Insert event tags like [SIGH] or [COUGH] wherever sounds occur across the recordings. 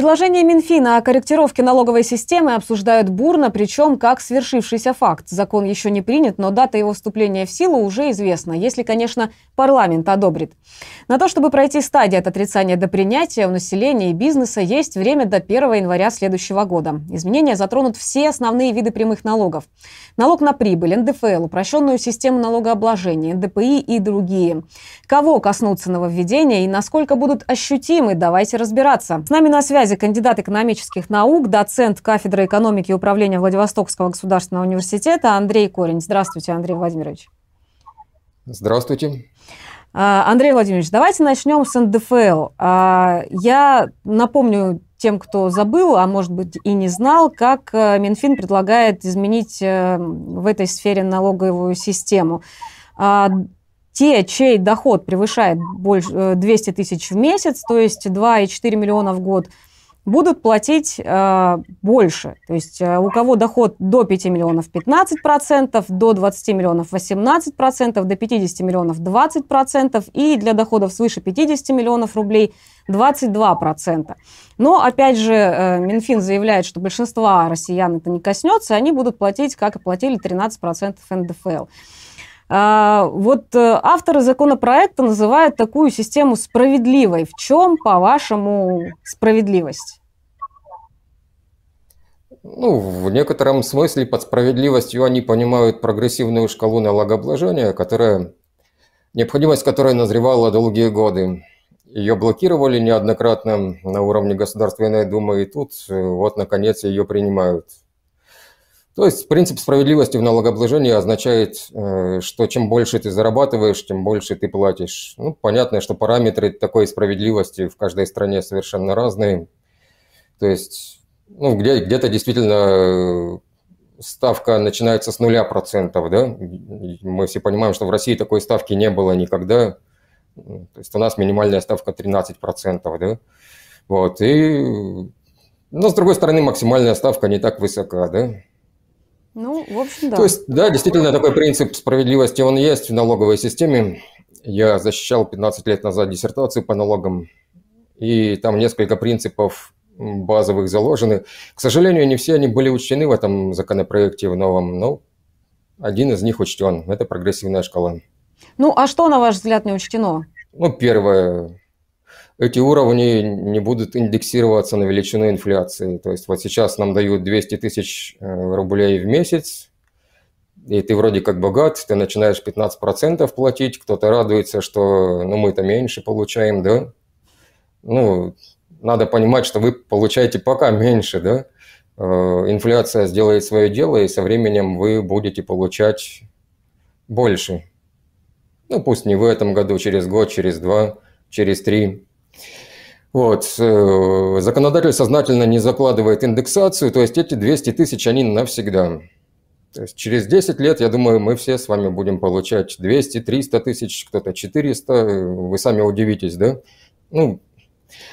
Предложение Минфина о корректировке налоговой системы обсуждают бурно, причем как свершившийся факт. Закон еще не принят, но дата его вступления в силу уже известна, если, конечно, парламент одобрит. На то, чтобы пройти стадию от отрицания до принятия у населения и бизнеса, есть время до 1 января следующего года. Изменения затронут все основные виды прямых налогов. Налог на прибыль, НДФЛ, упрощенную систему налогообложения, НДПИ и другие. Кого коснутся нововведения и насколько будут ощутимы, давайте разбираться. С нами на связи связи кандидат экономических наук, доцент кафедры экономики и управления Владивостокского государственного университета Андрей Корень. Здравствуйте, Андрей Владимирович. Здравствуйте. А, Андрей Владимирович, давайте начнем с НДФЛ. А, я напомню тем, кто забыл, а может быть и не знал, как э, Минфин предлагает изменить э, в этой сфере налоговую систему а, те, чей доход превышает больше э, 200 тысяч в месяц, то есть 2,4 миллиона в год – будут платить э, больше. То есть э, у кого доход до 5 миллионов 15%, до 20 миллионов 18%, до 50 миллионов 20% и для доходов свыше 50 миллионов рублей 22%. Но, опять же, э, Минфин заявляет, что большинства россиян это не коснется, они будут платить, как и платили, 13% НДФЛ. А, вот э, авторы законопроекта называют такую систему справедливой. В чем, по-вашему, справедливость? Ну, в некотором смысле под справедливостью они понимают прогрессивную шкалу налогообложения, которая, необходимость которой назревала долгие годы. Ее блокировали неоднократно на уровне Государственной Думы, и тут э, вот, наконец, ее принимают – то есть принцип справедливости в налогообложении означает, э, что чем больше ты зарабатываешь, тем больше ты платишь. Ну, понятно, что параметры такой справедливости в каждой стране совершенно разные. То есть ну, где, где-то действительно э, ставка начинается с нуля процентов, да? Мы все понимаем, что в России такой ставки не было никогда. Ну, то есть у нас минимальная ставка 13 процентов, да? Вот, и... Но, ну, с другой стороны, максимальная ставка не так высока, да? Ну, в общем, да. То есть, да, действительно, такой принцип справедливости, он есть в налоговой системе. Я защищал 15 лет назад диссертацию по налогам, и там несколько принципов базовых заложены. К сожалению, не все они были учтены в этом законопроекте в новом, но один из них учтен. Это прогрессивная шкала. Ну, а что, на ваш взгляд, не учтено? Ну, первое, эти уровни не будут индексироваться на величину инфляции. То есть вот сейчас нам дают 200 тысяч э, рублей в месяц, и ты вроде как богат, ты начинаешь 15% платить, кто-то радуется, что ну, мы это меньше получаем, да? Ну, надо понимать, что вы получаете пока меньше, да? Э, инфляция сделает свое дело, и со временем вы будете получать больше. Ну, пусть не в этом году, через год, через два, через три. Вот. Э, законодатель сознательно не закладывает индексацию, то есть эти 200 тысяч, они навсегда. То есть через 10 лет, я думаю, мы все с вами будем получать 200, 300 тысяч, кто-то 400, э, вы сами удивитесь, да? Ну,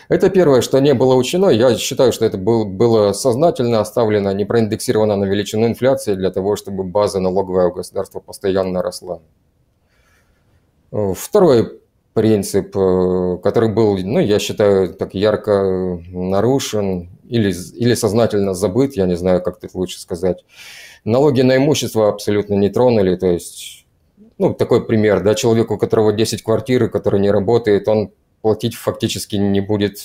это первое, что не было учено. Я считаю, что это был, было сознательно оставлено, а не проиндексировано на величину инфляции для того, чтобы база налоговая у государства постоянно росла. Э, второе принцип, э, который был, ну, я считаю, так ярко э, нарушен или, или сознательно забыт, я не знаю, как это лучше сказать. Налоги на имущество абсолютно не тронули, то есть, ну, такой пример, да, человеку, у которого 10 квартир, который не работает, он платить фактически не будет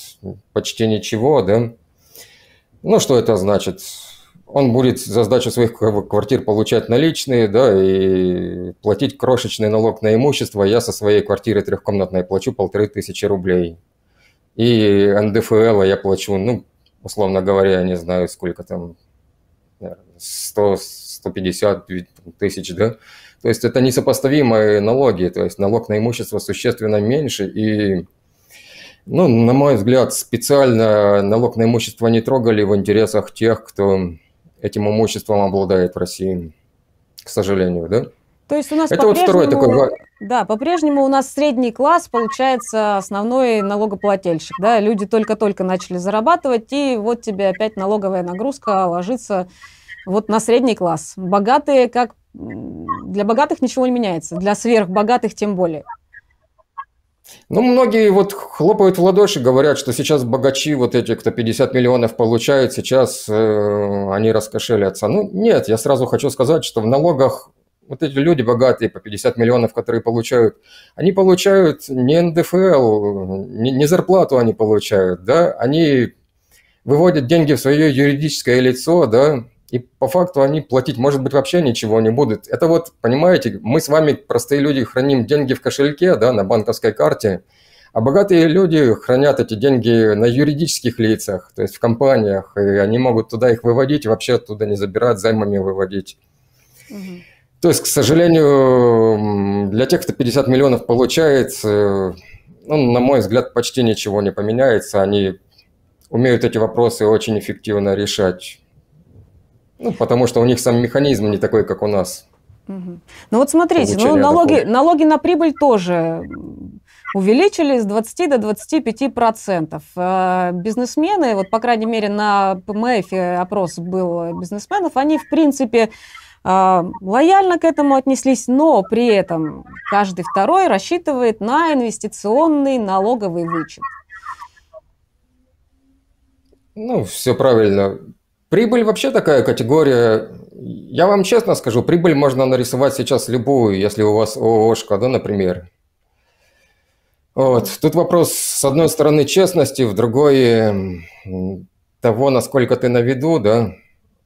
почти ничего, да. Ну, что это значит? он будет за сдачу своих квартир получать наличные, да, и платить крошечный налог на имущество. Я со своей квартиры трехкомнатной плачу полторы тысячи рублей. И НДФЛ я плачу, ну, условно говоря, я не знаю, сколько там, 100, 150 тысяч, да. То есть это несопоставимые налоги, то есть налог на имущество существенно меньше, и ну, на мой взгляд, специально налог на имущество не трогали в интересах тех, кто этим имуществом обладает в России, к сожалению, да? То есть у нас это вот второй такой... Да, по-прежнему у нас средний класс, получается, основной налогоплательщик. Да? Люди только-только начали зарабатывать, и вот тебе опять налоговая нагрузка ложится вот на средний класс. Богатые, как для богатых ничего не меняется, для сверхбогатых тем более. Ну, многие вот хлопают в ладоши, говорят, что сейчас богачи, вот эти, кто 50 миллионов получают, сейчас э, они раскошелятся. Ну, нет, я сразу хочу сказать, что в налогах вот эти люди богатые по 50 миллионов, которые получают, они получают не НДФЛ, не, не зарплату они получают, да, они выводят деньги в свое юридическое лицо, да, и по факту они платить, может быть, вообще ничего не будут. Это вот, понимаете, мы с вами, простые люди, храним деньги в кошельке, да, на банковской карте, а богатые люди хранят эти деньги на юридических лицах, то есть в компаниях, и они могут туда их выводить, вообще оттуда не забирать, займами выводить. Угу. То есть, к сожалению, для тех, кто 50 миллионов получает, э, ну, на мой взгляд, почти ничего не поменяется. Они умеют эти вопросы очень эффективно решать. Ну, потому что у них сам механизм не такой, как у нас. Угу. Ну вот смотрите, ну, налоги, налоги на прибыль тоже увеличили с 20 до 25 процентов. Э, бизнесмены, вот по крайней мере на ПМФ опрос был бизнесменов, они в принципе э, лояльно к этому отнеслись, но при этом каждый второй рассчитывает на инвестиционный налоговый вычет. Ну, все правильно. Прибыль вообще такая категория. Я вам честно скажу, прибыль можно нарисовать сейчас любую, если у вас ООшка, да, например. Вот. Тут вопрос, с одной стороны, честности, в другой того, насколько ты на виду, да.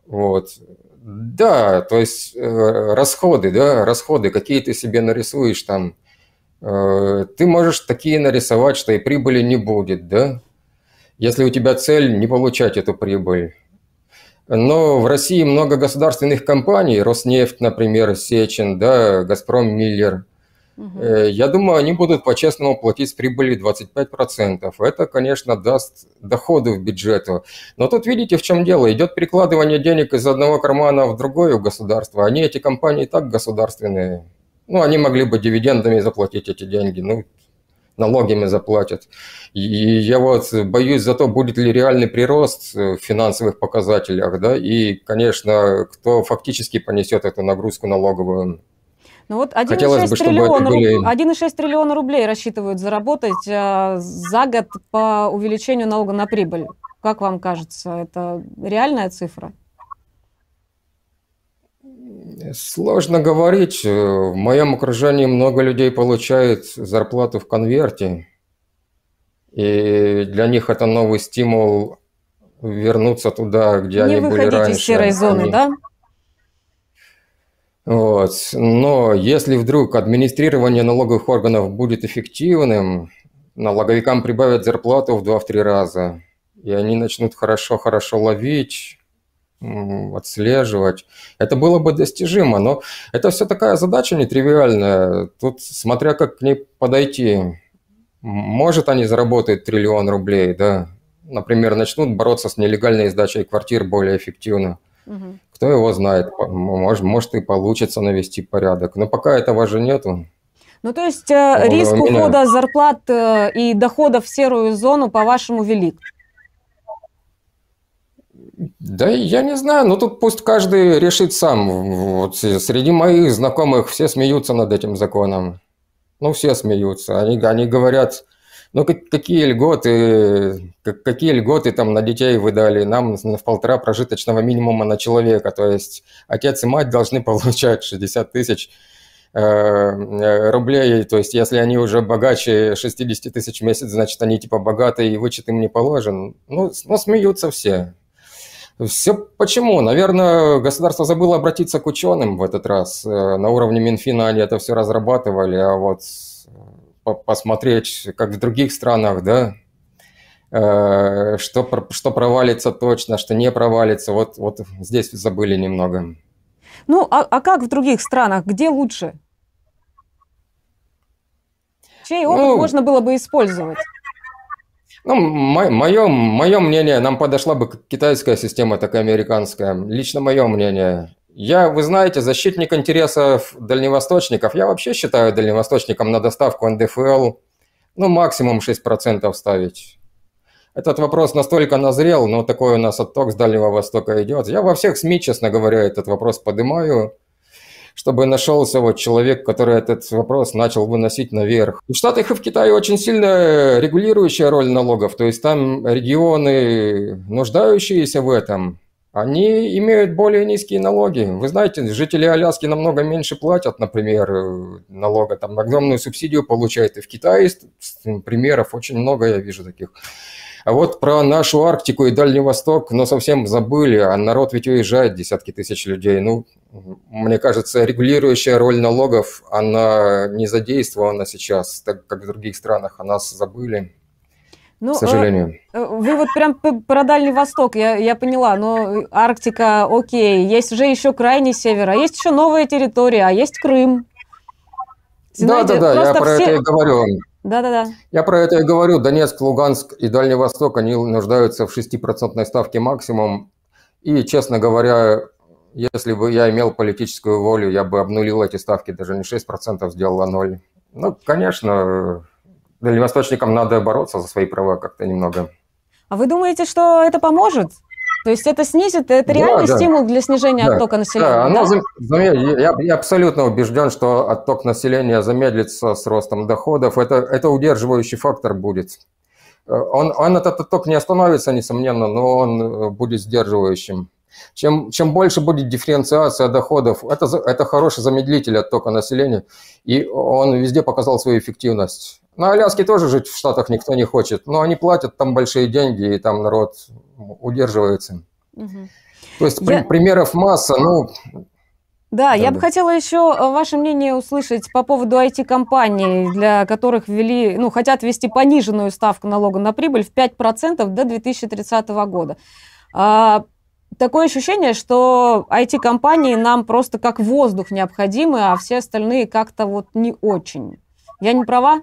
Вот. Да, то есть э, расходы, да, расходы, какие ты себе нарисуешь там. Э, ты можешь такие нарисовать, что и прибыли не будет, да, если у тебя цель не получать эту прибыль. Но в России много государственных компаний, Роснефть, например, Сечин, да, Газпром, Миллер. Угу. Я думаю, они будут по-честному платить с прибыли 25%. Это, конечно, даст доходы в бюджету. Но тут видите, в чем дело. Идет перекладывание денег из одного кармана в другое у государства. Они, эти компании, и так государственные. Ну, они могли бы дивидендами заплатить эти деньги. Ну, налогами заплатят. И я вот боюсь за то, будет ли реальный прирост в финансовых показателях, да, и, конечно, кто фактически понесет эту нагрузку налоговую. Ну вот 1,6 триллиона, были... триллиона рублей рассчитывают заработать а, за год по увеличению налога на прибыль. Как вам кажется, это реальная цифра? Сложно говорить. Э, в моем окружении много людей получает зарплату в конверте. И для них это новый стимул вернуться туда, где Не они были раньше. Не выходить из серой зоны, они... да? Вот. Но если вдруг администрирование налоговых органов будет эффективным, налоговикам прибавят зарплату в 2-3 раза, и они начнут хорошо-хорошо ловить, отслеживать. Это было бы достижимо, но это все такая задача нетривиальная. Тут смотря как к ней подойти. Может, они заработают триллион рублей, да. Например, начнут бороться с нелегальной сдачей квартир более эффективно. Угу. Кто его знает, может, может и получится навести порядок. Но пока этого же нету. Ну, то есть э, риск ухода зарплат э, и доходов в серую зону, по-вашему, велик? Да я не знаю, но ну тут пусть каждый решит сам. Вот среди моих знакомых все смеются над этим законом. Ну, все смеются. Они, они говорят, ну, как, какие льготы, как, какие льготы там на детей выдали? Нам в полтора прожиточного минимума на человека. То есть отец и мать должны [LAUGHS] получать 60 тысяч э, э, рублей, то есть если они уже богаче 60 тысяч в месяц, значит они типа богатые и вычет им не положен. Ну, ну смеются все. Все почему? Наверное, государство забыло обратиться к ученым в этот раз. Э, на уровне Минфина они это все разрабатывали, а вот э, посмотреть, как в других странах, да, э, что, что провалится точно, что не провалится, вот, вот здесь забыли немного. Ну, а, а как в других странах? Где лучше? Чей опыт ну, можно было бы использовать? Ну, мое, мое мнение, нам подошла бы китайская система, такая американская. Лично мое мнение. Я, вы знаете, защитник интересов дальневосточников. Я вообще считаю дальневосточникам на доставку НДФЛ ну, максимум 6% ставить. Этот вопрос настолько назрел, но такой у нас отток с Дальнего Востока идет. Я во всех СМИ, честно говоря, этот вопрос поднимаю чтобы нашелся вот человек, который этот вопрос начал выносить наверх. В Штатах и в Китае очень сильно регулирующая роль налогов, то есть там регионы, нуждающиеся в этом, они имеют более низкие налоги. Вы знаете, жители Аляски намного меньше платят, например, налога, там огромную субсидию получают. И в Китае примеров очень много, я вижу таких. А вот про нашу Арктику и Дальний Восток, но совсем забыли, а народ ведь уезжает, десятки тысяч людей. Ну, мне кажется, регулирующая роль налогов, она не задействована сейчас, так как в других странах, о а нас забыли. Ну, к э, сожалению. Э, вы вот прям про Дальний Восток, я, я поняла, но ну, Арктика, окей, есть уже еще крайний север, а есть еще новая территория, а есть Крым. да, да, да, я про все... это и говорю. Да-да-да. Я про это и говорю. Донецк, Луганск и Дальний Восток, они нуждаются в 6% ставке максимум. И, честно говоря, если бы я имел политическую волю, я бы обнулил эти ставки, даже не 6%, сделал, а 0. Ну, конечно, дальневосточникам надо бороться за свои права как-то немного. А вы думаете, что это поможет? То есть это снизит, это реальный да, да. стимул для снижения да. оттока населения. Да, оно да? Зам... Я, я абсолютно убежден, что отток населения замедлится с ростом доходов. Это, это удерживающий фактор будет. Э, он, он этот отток не остановится, несомненно, но он э, будет сдерживающим. Чем, чем больше будет дифференциация доходов, это, это хороший замедлитель оттока населения, и он везде показал свою эффективность. На Аляске тоже жить в Штатах никто не хочет, но они платят там большие деньги, и там народ удерживается. Угу. То есть Я... примеров масса, ну... Да, да, я бы хотела еще э, ваше мнение услышать по поводу IT-компаний, для которых ввели, ну, хотят ввести пониженную ставку налога на прибыль в 5% до 2030 года. А, такое ощущение, что IT-компании нам просто как воздух необходимы, а все остальные как-то вот не очень. Я не права?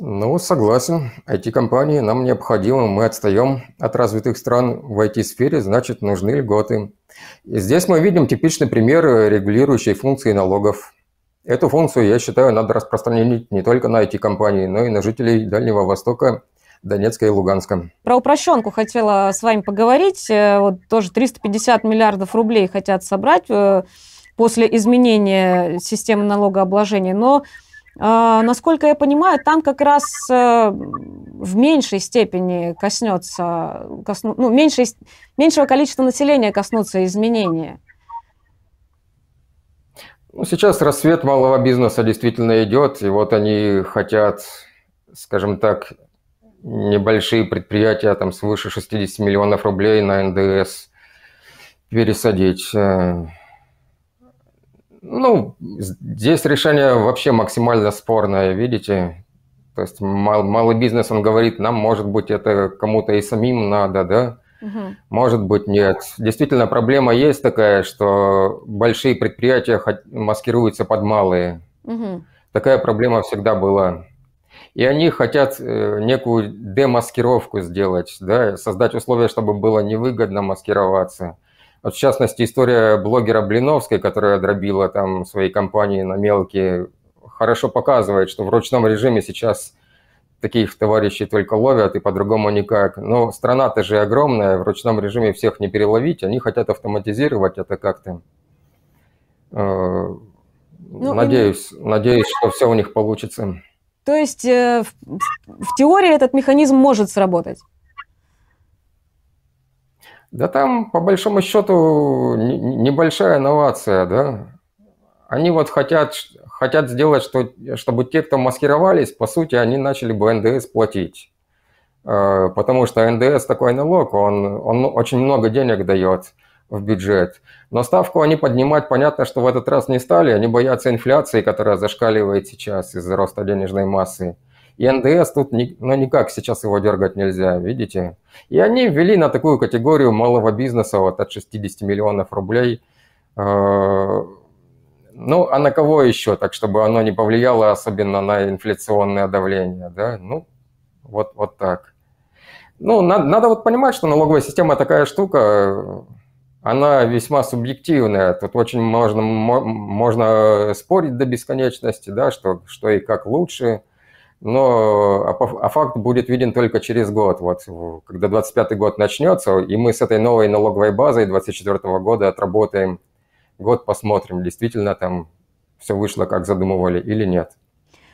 Ну, согласен. IT-компании нам необходимы, мы отстаем от развитых стран в IT-сфере, значит, нужны льготы. И здесь мы видим типичный пример регулирующей функции налогов. Эту функцию, я считаю, надо распространить не только на IT-компании, но и на жителей Дальнего Востока Донецка и Луганска. Про упрощенку хотела с вами поговорить. Э, вот тоже 350 миллиардов рублей хотят собрать э, после изменения системы налогообложения. Но а, насколько я понимаю, там как раз э, в меньшей степени коснется, косну, ну, меньшей, меньшего количества населения коснутся изменения. Ну, сейчас рассвет малого бизнеса действительно идет, и вот они хотят, скажем так, небольшие предприятия там свыше 60 миллионов рублей на НДС пересадить. Э, ну, здесь решение вообще максимально спорное, видите. То есть мал, малый бизнес, он говорит, нам, может быть, это кому-то и самим надо, да? Угу. Может быть, нет. Действительно, проблема есть такая, что большие предприятия маскируются под малые. Угу. Такая проблема всегда была. И они хотят э, некую демаскировку сделать, да, создать условия, чтобы было невыгодно маскироваться. Вот, в частности, история блогера Блиновской, которая дробила там свои компании на мелкие, хорошо показывает, что в ручном режиме сейчас таких товарищей только ловят и по-другому никак. Но страна-то же огромная, в ручном режиме всех не переловить, они хотят автоматизировать это как-то. Э, ну, надеюсь, и... надеюсь, что все у них получится. То есть э, в, в теории этот механизм может сработать? Да там, по большому счету, небольшая новация, да. Они вот хотят, хотят сделать, что, чтобы те, кто маскировались, по сути, они начали бы НДС платить. Э, потому что НДС такой налог, он, он очень много денег дает в бюджет. Но ставку они поднимать, понятно, что в этот раз не стали. Они боятся инфляции, которая зашкаливает сейчас из-за роста денежной массы. И НДС тут ни, ну, никак сейчас его дергать нельзя, видите? И они ввели на такую категорию малого бизнеса вот от 60 миллионов рублей. Э, ну, а на кого еще, так чтобы оно не повлияло особенно на инфляционное давление, да? Ну, вот, вот так. Ну, надо, надо вот понимать, что налоговая система такая штука, она весьма субъективная. Тут очень можно, можно спорить до бесконечности, да, что, что и как лучше но а, а, факт будет виден только через год, вот, когда 25 год начнется, и мы с этой новой налоговой базой 24 -го года отработаем год, посмотрим, действительно там все вышло, как задумывали или нет.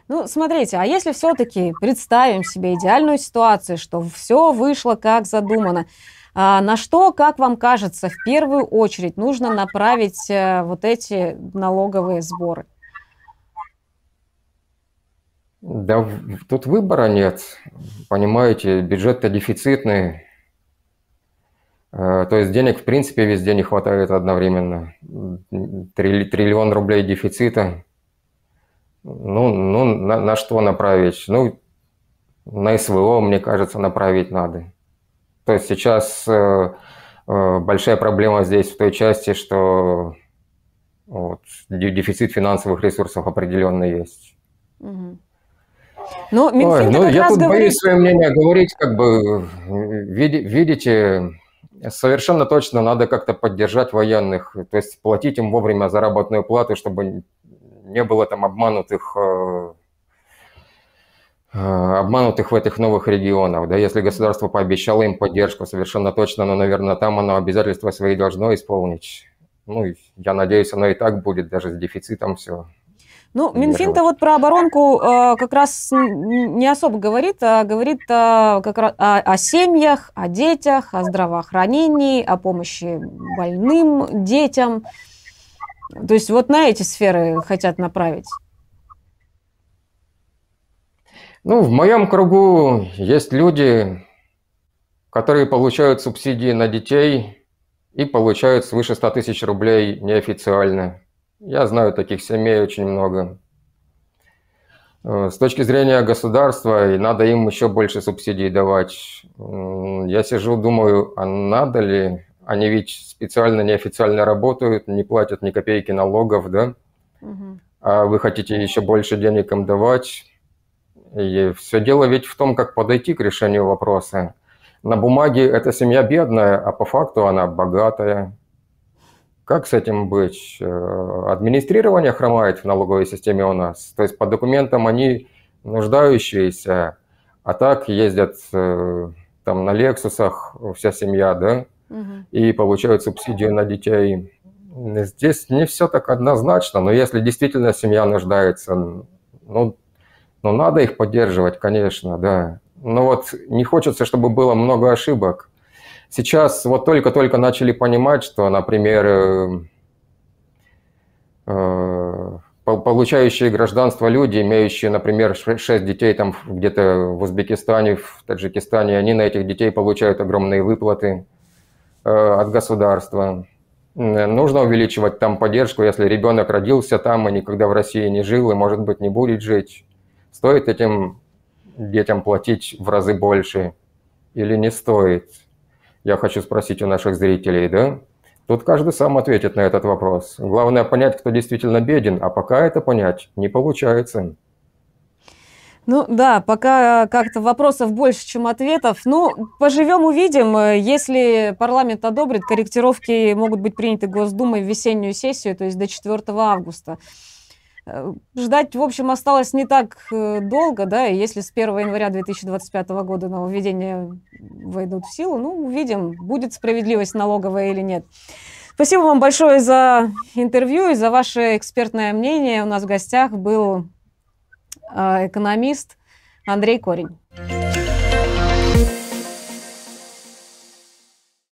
Ну, смотрите, а если все-таки представим себе идеальную ситуацию, что все вышло как задумано, а на что, как вам кажется, в первую очередь нужно направить э, вот эти налоговые сборы? Да тут выбора нет. Понимаете, бюджет-то дефицитный. Э, то есть денег, в принципе, везде не хватает одновременно. триллион рублей дефицита. Ну, ну на, на что направить? Ну, на СВО, мне кажется, направить надо. То есть сейчас э, э, большая проблема здесь в той части, что вот, дефицит финансовых ресурсов определенно есть. Угу. Но ну, Минфин Ой, ну, я тут говорит... боюсь свое мнение говорить, как бы, видите, совершенно точно надо как-то поддержать военных, то есть платить им вовремя заработную плату, чтобы не было там обманутых э, э, обманутых в этих новых регионах. Да, если государство пообещало им поддержку, совершенно точно, но, наверное, там оно обязательства свои должно исполнить. Ну, я надеюсь, оно и так будет, даже с дефицитом все. Ну, Минфин-то вот про оборонку э, как раз не особо говорит, а говорит э, как раз о, о семьях, о детях, о здравоохранении, о помощи больным детям. То есть вот на эти сферы хотят направить. Ну, в моем кругу есть люди, которые получают субсидии на детей и получают свыше 100 тысяч рублей неофициально. Я знаю таких семей очень много. Э, с точки зрения государства, и надо им еще больше субсидий давать. Я сижу, думаю, а надо ли? Они ведь специально, неофициально работают, не платят ни копейки налогов, да? Угу. А вы хотите еще больше денег им давать? И все дело ведь в том, как подойти к решению вопроса. На бумаге эта семья бедная, а по факту она богатая. Как с этим быть? Э, администрирование хромает в налоговой системе у нас. То есть по документам они нуждающиеся, а так ездят э, там на Лексусах вся семья, да, угу. и получают субсидию на детей. Здесь не все так однозначно, но если действительно семья нуждается, ну, ну надо их поддерживать, конечно, да. Но вот не хочется, чтобы было много ошибок – Сейчас вот только-только начали понимать, что, например, э, э, получающие гражданство люди, имеющие, например, 6 детей там где-то в Узбекистане, в Таджикистане, они на этих детей получают огромные выплаты э, от государства. Нужно увеличивать там поддержку, если ребенок родился там и никогда в России не жил и, может быть, не будет жить. Стоит этим детям платить в разы больше или не стоит? я хочу спросить у наших зрителей, да? Тут каждый сам ответит на этот вопрос. Главное понять, кто действительно беден, а пока это понять не получается. Ну да, пока как-то вопросов больше, чем ответов. Ну, поживем, увидим. Если парламент одобрит, корректировки могут быть приняты Госдумой в весеннюю сессию, то есть до 4 августа. Э, ждать, в общем, осталось не так э, долго, да, если с 1 января 2025 года нововведения войдут в силу, ну, увидим, будет справедливость налоговая или нет. Спасибо вам большое за интервью и за ваше экспертное мнение. У нас в гостях был э, экономист Андрей Корень.